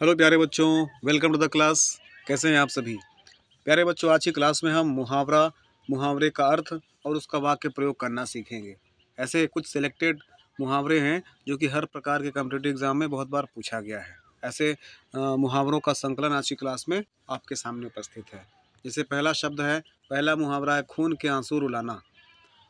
Hello प्यारे बच्चों welcome to the class कैसे हैं आप सभी प्यारे बच्चों आज की क्लास में हम मुहावरा मुहावरे का अर्थ और उसका वाक्य प्रयोग करना सीखेंगे ऐसे कुछ सिलेक्टेड मुहावरे हैं जो कि हर प्रकार के कम्पिटेटिव एग्ज़ाम में बहुत बार पूछा गया है ऐसे आ, मुहावरों का संकलन आज की क्लास में आपके सामने उपस्थित है जैसे पहला शब्द है पहला मुहावरा है खून के आंसू रुलाना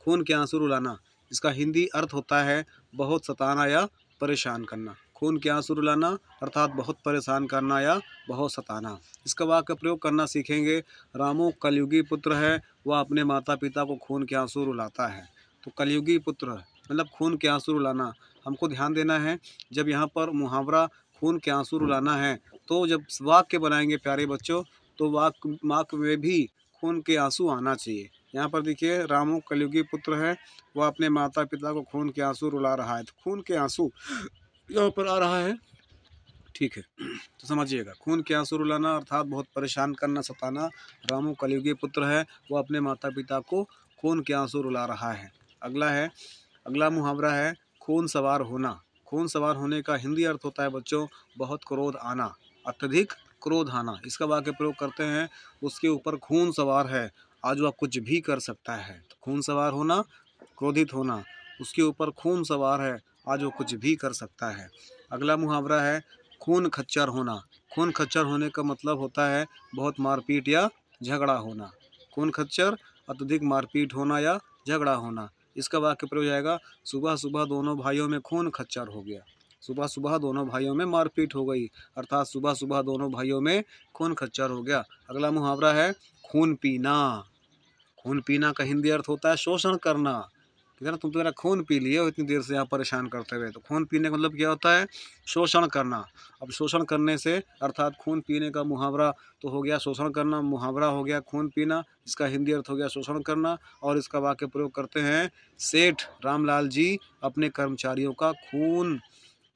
खून के आंसू रुलाना इसका हिंदी अर्थ होता है बहुत सताना या परेशान करना खून के आंसू रुलाना अर्थात बहुत परेशान करना या बहुत सताना इसका वाक्य प्रयोग करना सीखेंगे रामू कलयुगी पुत्र है वह अपने माता पिता को खून के आंसू रुलाता है तो कलयुगी पुत्र मतलब खून के आंसू रुलाना हमको ध्यान देना है जब यहाँ पर मुहावरा खून के आंसू रुलाना है तो जब वाक्य बनाएंगे प्यारे बच्चों तो वाक वाक में भी खून के आंसू आना चाहिए यहाँ पर देखिए रामू कलयुगी पुत्र है वह अपने माता पिता को खून के आंसू रुला रहा है तो खून के आंसू यहाँ पर आ रहा है ठीक है तो समझिएगा खून के आंसू रुलाना अर्थात बहुत परेशान करना सताना रामू कलयुगी पुत्र है वो अपने माता पिता को खून के आंसू रुला रहा है अगला है अगला मुहावरा है खून सवार होना खून सवार होने का हिंदी अर्थ होता है बच्चों बहुत क्रोध आना अत्यधिक क्रोध आना इसका वाक्य प्रयोग करते हैं उसके ऊपर खून सवार है आज वह कुछ भी कर सकता है तो खून सवार होना क्रोधित होना उसके ऊपर खून सवार है आज वो कुछ भी कर सकता है अगला मुहावरा है खून खच्चर होना खून खच्चर होने का मतलब होता है बहुत मारपीट या झगड़ा होना खून खच्चर अत्यधिक मारपीट होना या झगड़ा होना इसका वाक्य प्रयोग जाएगा सुबह सुबह दोनों भाइयों में खून खच्चर हो गया सुबह सुबह दोनों भाइयों में मारपीट हो गई अर्थात सुबह सुबह दोनों भाइयों में खून खच्चर हो गया अगला मुहावरा है खून पीना खून पीना का हिंदी अर्थ होता है शोषण करना जरा तुम तो मेरा खून पी लिए हो इतनी देर से यहाँ परेशान करते हुए तो खून पीने का मतलब क्या होता है शोषण करना अब शोषण करने से अर्थात खून पीने का मुहावरा तो हो गया शोषण करना मुहावरा हो गया खून पीना इसका हिंदी अर्थ हो गया शोषण करना और इसका वाक्य प्रयोग करते हैं सेठ रामलाल जी अपने कर्मचारियों का खून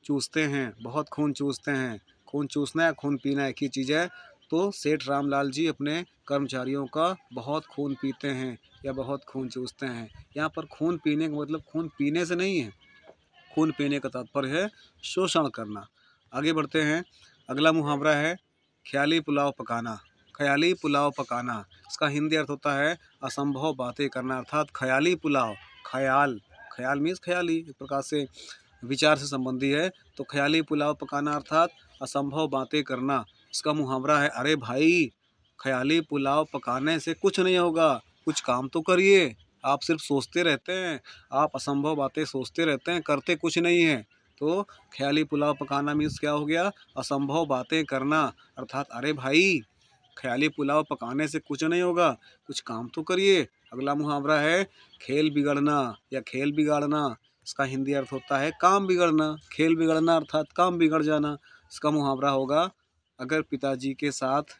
चूसते हैं बहुत खून चूसते हैं खून चूसना है खून पीना एक ही चीज़ है तो सेठ रामलाल जी अपने कर्मचारियों का बहुत खून पीते हैं या बहुत खून चूसते हैं यहाँ पर खून पीने का मतलब खून पीने से नहीं है खून पीने का तात्पर्य है शोषण करना आगे बढ़ते हैं अगला मुहावरा है ख्याली पुलाव पकाना ख्याली पुलाव पकाना इसका हिंदी अर्थ होता है असंभव बातें करना अर्थात ख्याली पुलाव ख्याल ख्याल मीन्स ख्याली एक प्रकार से विचार से संबंधी है तो ख्याली पुलाव पकाना अर्थात असंभव बातें करना इसका मुहावरा है अरे भाई ख्याली पुलाव पकाने से कुछ नहीं होगा कुछ काम तो करिए आप सिर्फ सोचते रहते हैं आप असंभव बातें सोचते रहते हैं करते कुछ नहीं है तो ख्याली पुलाव पकाना मीन्स क्या हो गया असंभव बातें करना अर्थात अरे भाई ख्याली पुलाव पकाने से कुछ नहीं होगा कुछ काम तो करिए अगला मुहावरा है खेल बिगड़ना या खेल बिगाड़ना इसका हिंदी अर्थ होता है काम बिगड़ना खेल बिगड़ना अर्थात काम बिगड़ जाना इसका मुहावरा होगा अगर पिताजी के साथ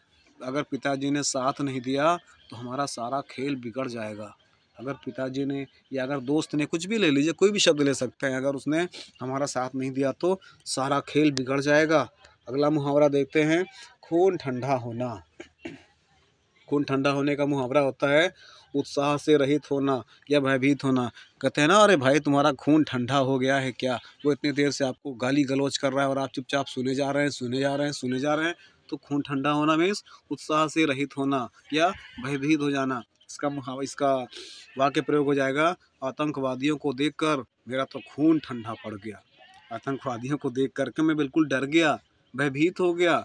अगर पिताजी ने साथ नहीं दिया तो हमारा सारा खेल बिगड़ जाएगा अगर पिताजी ने या अगर दोस्त ने कुछ भी ले लीजिए कोई भी शब्द ले सकते हैं अगर उसने हमारा साथ नहीं दिया तो सारा खेल बिगड़ जाएगा अगला मुहावरा देखते हैं खून ठंडा होना खून ठंडा होने का मुहावरा होता है उत्साह से रहित होना या भयभीत होना कहते हैं ना अरे भाई तुम्हारा खून ठंडा हो गया है क्या वो इतनी देर से आपको गाली गलौज कर रहा है और आप चुपचाप सुने जा रहे हैं सुने जा रहे हैं सुने जा रहे हैं तो खून ठंडा होना मीन्स उत्साह से रहित होना या भयभीत हो जाना इसका इसका वाक्य प्रयोग हो जाएगा आतंकवादियों को कर मेरा तो खून ठंडा पड़ गया आतंकवादियों को देख करके मैं बिल्कुल डर गया भयभीत हो गया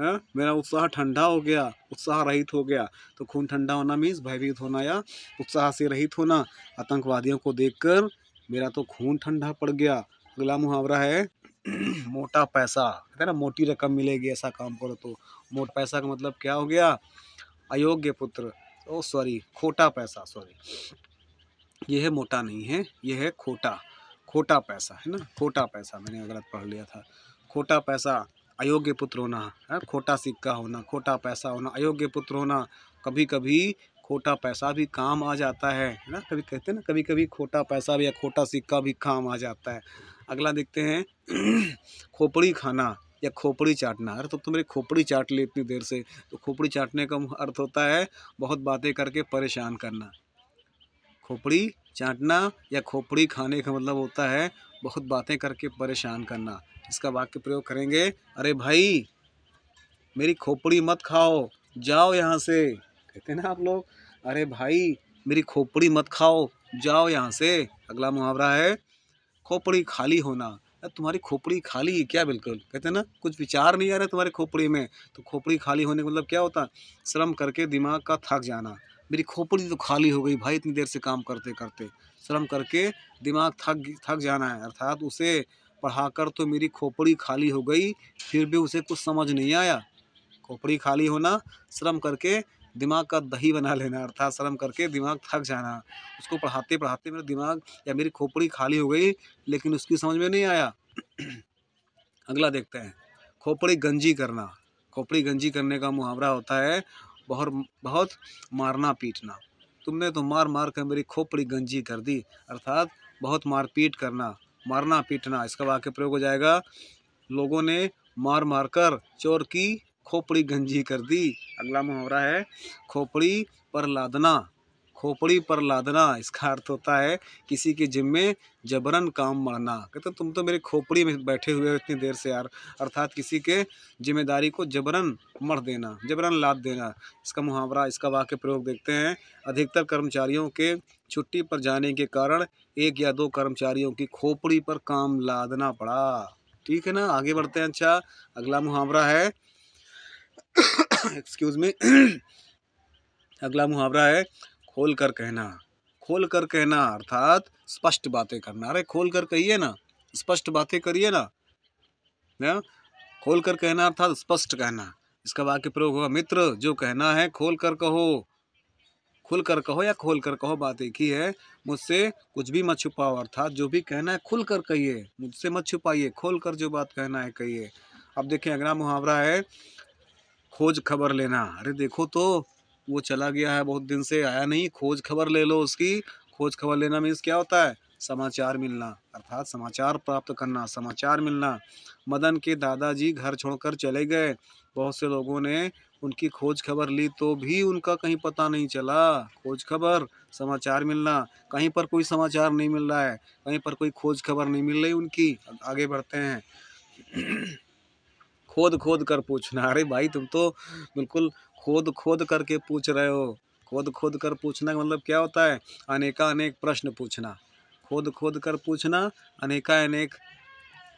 है? मेरा उत्साह ठंडा हो गया उत्साह रहित हो गया तो खून ठंडा होना मीन्स भयभीत होना या उत्साह से रहित होना आतंकवादियों को देखकर मेरा तो खून ठंडा पड़ गया अगला मुहावरा है मोटा पैसा कहते हैं ना मोटी रकम मिलेगी ऐसा काम करो तो मोट पैसा का मतलब क्या हो गया अयोग्य पुत्र ओ सॉरी खोटा पैसा सॉरी यह है मोटा नहीं है यह है खोटा खोटा पैसा है ना खोटा पैसा मैंने गलत पढ़ लिया था खोटा पैसा अयोग्य पुत्र होना है हाँ, खोटा सिक्का होना खोटा पैसा होना अयोग्य पुत्र होना कभी कभी खोटा पैसा भी काम आ जाता है है ना कभी कहते हैं ना कभी कभी खोटा पैसा भी या खोटा सिक्का भी काम आ जाता है अगला देखते हैं खोपड़ी खाना या खोपड़ी चाटना अरे तो तुम्हारी खोपड़ी चाट ली इतनी देर से तो खोपड़ी चाटने का अर्थ होता है बहुत बातें करके परेशान करना खोपड़ी चाटना या खोपड़ी खाने का मतलब होता है बहुत बातें करके परेशान करना इसका वाक्य प्रयोग करेंगे अरे भाई मेरी खोपड़ी मत खाओ जाओ यहाँ से कहते हैं ना आप लोग अरे भाई मेरी खोपड़ी मत खाओ जाओ यहाँ से अगला मुहावरा है खोपड़ी खाली होना तुम्हारी खोपड़ी खाली है क्या बिल्कुल कहते हैं ना कुछ विचार नहीं आ रहा तुम्हारे खोपड़ी में तो खोपड़ी खाली होने का मतलब क्या होता श्रम करके दिमाग का थक जाना मेरी खोपड़ी तो खाली हो गई भाई इतनी देर से काम करते करते श्रम करके दिमाग थक थक जाना है अर्थात उसे पढ़ाकर तो मेरी खोपड़ी खाली हो गई फिर भी उसे कुछ समझ नहीं आया खोपड़ी खाली होना श्रम करके दिमाग का दही बना लेना अर्थात श्रम करके दिमाग थक जाना उसको पढ़ाते पढ़ाते मेरा दिमाग या मेरी खोपड़ी खाली हो गई लेकिन उसकी समझ में नहीं आया अगला देखते हैं खोपड़ी गंजी करना खोपड़ी गंजी करने का मुहावरा होता है बहुत बहुत मारना पीटना तुमने तो मार मार कर मेरी खोपड़ी गंजी कर दी अर्थात बहुत मारपीट करना मारना पीटना इसका वाक्य प्रयोग हो जाएगा लोगों ने मार मार कर चोर की खोपड़ी गंजी कर दी अगला मुहावरा है खोपड़ी पर लादना खोपड़ी पर लादना इसका अर्थ होता है किसी के जिम्मे जबरन काम मरना कहते तुम तो मेरे खोपड़ी में बैठे हुए हो इतनी देर से यार अर्थात किसी के जिम्मेदारी को जबरन मर देना जबरन लाद देना इसका मुहावरा इसका वाक्य प्रयोग देखते हैं अधिकतर कर्मचारियों के छुट्टी पर जाने के कारण एक या दो कर्मचारियों की खोपड़ी पर काम लादना पड़ा ठीक है ना आगे बढ़ते हैं अच्छा अगला मुहावरा है एक्सक्यूज़ मी अगला मुहावरा है खोल कर कहना खोल कर कहना अर्थात स्पष्ट बातें करना अरे खोल कर कहिए ना स्पष्ट बातें करिए ना ना खोल कर कहना अर्थात स्पष्ट कहना इसका वाक्य प्रयोग होगा मित्र जो कहना है खोल कर कहो खुल कर कहो या खोल कर कहो बात एक ही है मुझसे कुछ भी मत छुपाओ अर्थात जो भी कहना है खुल कर कहिए मुझसे मत छुपाइए खोल कर जो बात कहना है कहिए अब देखिए अगला मुहावरा है खोज खबर लेना अरे देखो तो वो चला गया है बहुत दिन से आया नहीं खोज खबर ले लो उसकी खोज खबर लेना मीन्स क्या होता है समाचार मिलना अर्थात समाचार प्राप्त करना समाचार मिलना मदन के दादाजी घर छोड़कर चले गए बहुत से लोगों ने उनकी खोज खबर ली तो भी उनका कहीं पता नहीं चला खोज खबर समाचार मिलना कहीं पर कोई समाचार नहीं मिल रहा है कहीं पर कोई खोज खबर नहीं मिल रही उनकी आगे बढ़ते हैं खोद खोद कर पूछना अरे भाई तुम तो बिल्कुल खोद खोद करके पूछ रहे हो खोद खोद कर पूछना का मतलब क्या होता है अनेका अनेक प्रश्न पूछना खोद खोद कर पूछना अनेका अनेक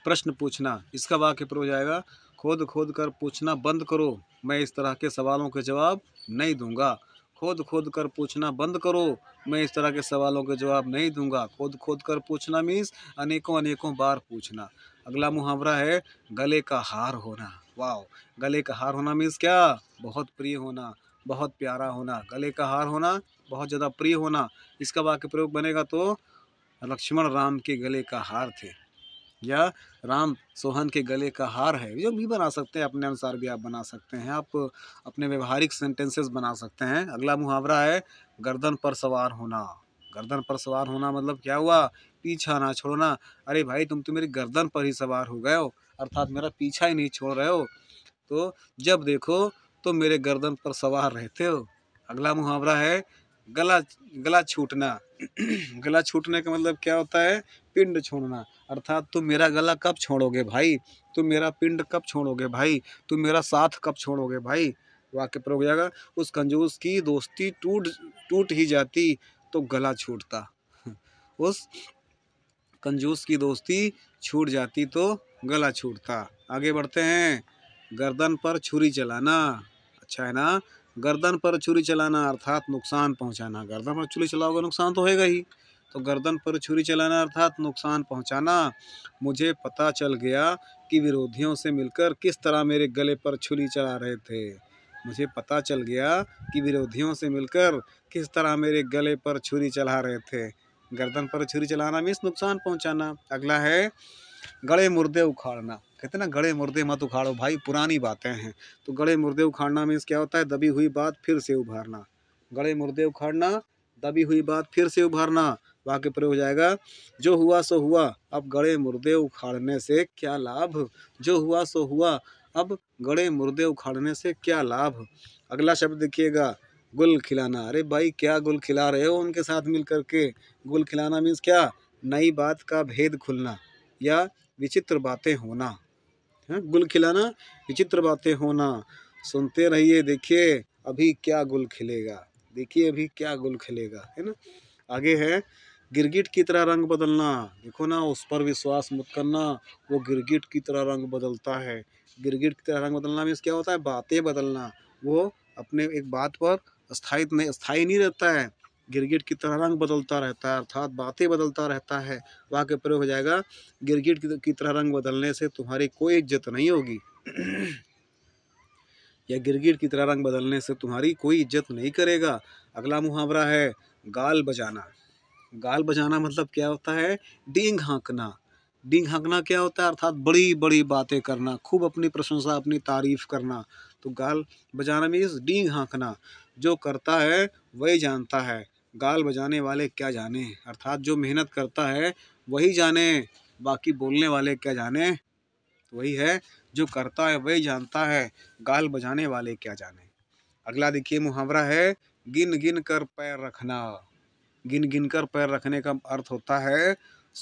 प्रश्न पूछना इसका वाक्य पर हो जाएगा खोद खोद कर पूछना बंद करो मैं इस तरह के सवालों के जवाब नहीं दूंगा खोद खोद कर पूछना बंद करो मैं इस तरह के सवालों के जवाब नहीं दूंगा खोद खोद कर पूछना मीन्स अनेकों अनेकों बार पूछना अगला मुहावरा है गले का हार होना वाह गले का हार होना मीन्स क्या बहुत प्रिय होना बहुत प्यारा होना गले का हार होना बहुत ज़्यादा प्रिय होना इसका वाक्य प्रयोग बनेगा तो लक्ष्मण राम के गले का हार थे या राम सोहन के गले का हार है जो भी बना सकते हैं अपने अनुसार भी आप बना सकते हैं आप अपने व्यवहारिक सेंटेंसेस बना सकते हैं अगला मुहावरा है गर्दन पर सवार होना गर्दन पर सवार होना मतलब क्या हुआ पीछा ना छोड़ना अरे भाई तुम तो मेरी गर्दन पर ही सवार हो गए हो अर्थात मेरा पीछा ही नहीं छोड़ रहे हो तो जब देखो तो मेरे गर्दन पर सवार रहते हो अगला मुहावरा है गला गला छूटना गला छूटने का मतलब क्या होता है पिंड छोड़ना अर्थात तुम मेरा गला कब छोड़ोगे भाई तुम मेरा पिंड कब छोड़ोगे भाई तुम मेरा साथ कब छोड़ोगे भाई वाक्य पर हो जाएगा उस कंजूस की दोस्ती टूट टूट ही जाती तो गला छूटता उस कंजूस की दोस्ती छूट जाती तो गला छूटता आगे बढ़ते हैं गर्दन पर छुरी चलाना अच्छा है ना गर्दन पर छुरी चलाना अर्थात नुकसान पहुंचाना गर्दन पर छुरी चलाओगे नुकसान तो होएगा ही तो गर्दन पर छुरी चलाना अर्थात नुकसान पहुंचाना मुझे पता चल गया कि विरोधियों से मिलकर किस तरह मेरे गले पर छुरी चला रहे थे मुझे पता चल गया कि विरोधियों से मिलकर किस तरह मेरे गले पर छुरी चला रहे थे गर्दन पर छुरी चलाना मीन्स नुकसान पहुंचाना अगला है गड़े मुर्दे उखाड़ना कहते ना गड़े मुर्दे मत उखाड़ो भाई पुरानी बातें हैं तो गड़े मुर्दे उखाड़ना मीन्स क्या होता है दबी हुई बात फिर से उभारना गड़े मुर्दे उखाड़ना दबी हुई बात फिर से उभारना वाक्य प्रयोग हो जाएगा जो हुआ सो हुआ अब गड़े मुर्दे उखाड़ने से क्या लाभ जो हुआ सो हुआ अब गड़े मुर्दे उखाड़ने से क्या लाभ अगला शब्द देखिएगा गुल खिलाना अरे भाई क्या गुल खिला रहे हो उनके साथ मिल करके गुल खिलाना मीन्स क्या नई बात का भेद खुलना या विचित्र बातें होना है गुल खिलाना विचित्र बातें होना सुनते रहिए देखिए अभी क्या गुल खिलेगा देखिए अभी क्या गुल खिलेगा है ना आगे है गिरगिट की तरह रंग बदलना देखो ना उस पर विश्वास मत करना वो गिरगिट की तरह रंग बदलता है गिरगिट की तरह रंग बदलना मीन्स क्या होता है बातें बदलना वो अपने एक बात पर स्थायी नहीं स्थायी नहीं रहता है गिरगिट की तरह रंग बदलता रहता है अर्थात बातें बदलता रहता है वाक्य प्रयोग हो जाएगा गिरगिट की तरह रंग बदलने से तुम्हारी कोई इज्जत नहीं होगी या गिरगिट की तरह रंग बदलने से तुम्हारी कोई इज्जत नहीं करेगा अगला मुहावरा है गाल बजाना गाल बजाना मतलब क्या होता है डींग हाँकना डींग हाँकना क्या होता है अर्थात बड़ी बड़ी बातें करना खूब अपनी प्रशंसा अपनी तारीफ करना तो गाल बजाना मीन्स डींग हाँकना जो करता है वही जानता है गाल बजाने वाले क्या जाने अर्थात जो मेहनत करता है वही जाने बाकी बोलने वाले क्या जाने वही है जो करता है वही जानता है गाल बजाने वाले क्या जाने अगला देखिए मुहावरा है गिन गिन कर पैर रखना गिन गिन कर पैर रखने का अर्थ होता है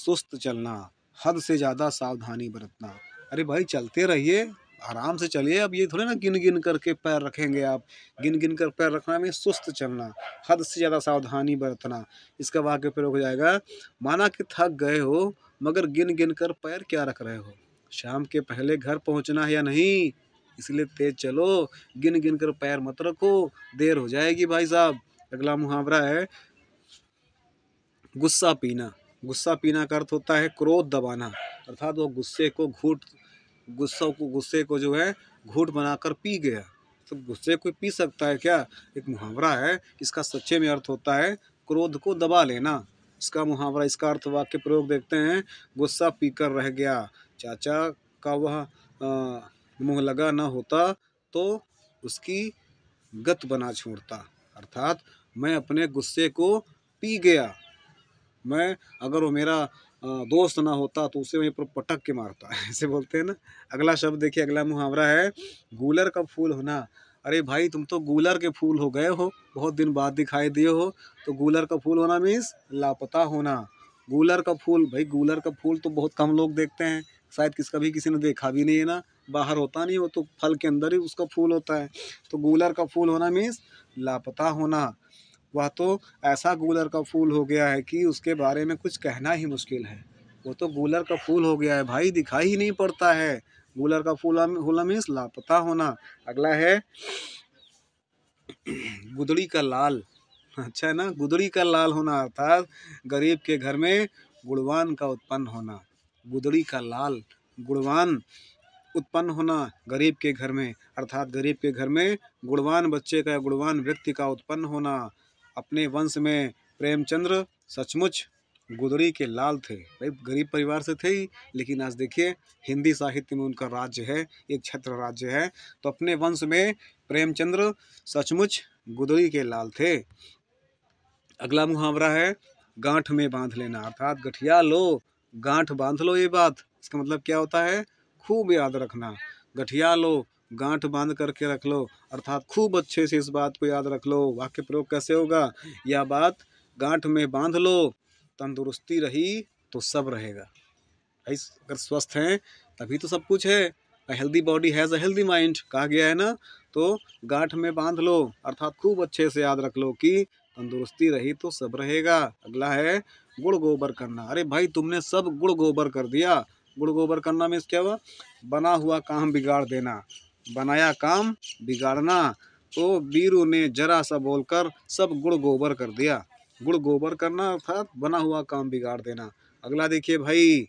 सुस्त चलना हद से ज़्यादा सावधानी बरतना अरे भाई चलते रहिए आराम से चलिए अब ये थोड़े ना गिन गिन करके पैर रखेंगे आप गिन गिन कर पैर रखना में सुस्त चलना हद से ज़्यादा सावधानी बरतना इसका वाक्य प्रयोग हो जाएगा माना कि थक गए हो मगर गिन गिन कर पैर क्या रख रहे हो शाम के पहले घर पहुंचना है या नहीं इसलिए तेज चलो गिन गिन कर पैर मत रखो देर हो जाएगी भाई साहब अगला मुहावरा है गुस्सा पीना गुस्सा पीना का अर्थ होता है क्रोध दबाना अर्थात वो गुस्से को घूट गुस्सों को गुस्से को जो है घूट बनाकर पी गया तो गुस्से को पी सकता है क्या एक मुहावरा है इसका सच्चे में अर्थ होता है क्रोध को दबा लेना इसका मुहावरा इसका अर्थ वाक्य प्रयोग देखते हैं गुस्सा पीकर रह गया चाचा का वह मुँह लगा ना होता तो उसकी गत बना छोड़ता अर्थात मैं अपने गुस्से को पी गया मैं अगर वो मेरा दोस्त ना होता तो उसे वहीं पर पटक के मारता ऐसे बोलते हैं ना अगला शब्द देखिए अगला मुहावरा है गूलर का फूल होना अरे भाई तुम तो गूलर के फूल हो गए हो बहुत दिन बाद दिखाई दिए हो तो गूलर का फूल होना मीन्स लापता होना गूलर का फूल भाई गूलर का फूल तो बहुत कम लोग देखते हैं शायद किस कभी किसी ने देखा भी नहीं है ना बाहर होता नहीं हो तो फल के अंदर ही उसका फूल होता है तो गूलर का फूल होना मीन्स लापता होना वह तो ऐसा गूलर का फूल हो गया है कि उसके बारे में कुछ कहना ही मुश्किल है वो तो गूलर का फूल हो गया है भाई दिखाई ही नहीं पड़ता है गूलर का फूल होना मीन्स लापता होना अगला है गुदड़ी का लाल अच्छा है ना गुदड़ी का लाल होना अर्थात गरीब के घर में गुड़वान का उत्पन्न होना गुदड़ी का लाल गुड़वान उत्पन्न होना गरीब के घर में अर्थात गरीब के घर में गुणवान बच्चे का गुणवान व्यक्ति का उत्पन्न होना अपने वंश में प्रेमचंद्र सचमुच गुदड़ी के लाल थे भाई गरीब परिवार से थे ही लेकिन आज देखिए हिंदी साहित्य में उनका राज्य है एक छत्र राज्य है तो अपने वंश में प्रेमचंद्र सचमुच गुदड़ी के लाल थे अगला मुहावरा है गांठ में बांध लेना अर्थात गठिया लो गांठ बांध लो ये बात इसका मतलब क्या होता है खूब याद रखना गठिया लो गांठ बांध करके रख लो अर्थात खूब अच्छे से इस बात को याद रख लो वाक्य प्रयोग कैसे होगा यह बात गांठ में बांध लो तंदुरुस्ती रही तो सब रहेगा भाई अगर स्वस्थ हैं तभी तो सब कुछ है healthy body has a healthy mind कहा गया है ना तो गांठ में बांध लो अर्थात खूब अच्छे से याद रख लो कि तंदुरुस्ती रही तो सब रहेगा अगला है गुड़ गोबर करना अरे भाई तुमने सब गुड़ गोबर कर दिया गुड़ गोबर करना में क्या हुआ बना हुआ काम बिगाड़ देना बनाया काम बिगाड़ना तो वीरू ने जरा सा बोलकर सब गुड़ गोबर कर दिया गुड़ गोबर करना अर्थात बना हुआ काम बिगाड़ देना अगला देखिए भाई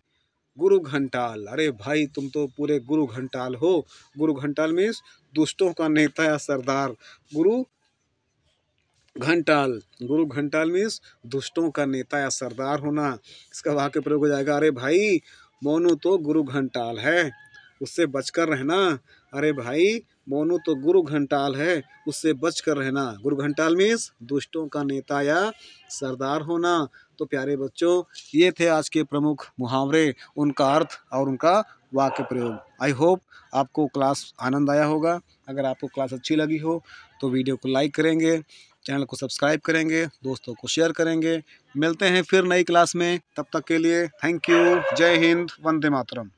गुरु घंटाल अरे भाई तुम तो पूरे गुरु घंटाल हो गुरु घंटाल मीन्स दुष्टों का नेता या सरदार गुरु घंटाल गुरु घंटाल मीन्स दुष्टों का नेता या सरदार होना इसका वाक्य प्रयोग हो जाएगा अरे भाई मोनू तो गुरु घंटाल है उससे बचकर रहना अरे भाई मोनू तो गुरु घंटाल है उससे बचकर रहना गुरु घंटाल मीन्स दुष्टों का नेता या सरदार होना तो प्यारे बच्चों ये थे आज के प्रमुख मुहावरे उनका अर्थ और उनका वाक्य प्रयोग आई होप आपको क्लास आनंद आया होगा अगर आपको क्लास अच्छी लगी हो तो वीडियो को लाइक करेंगे चैनल को सब्सक्राइब करेंगे दोस्तों को शेयर करेंगे मिलते हैं फिर नई क्लास में तब तक के लिए थैंक यू जय हिंद वंदे मातरम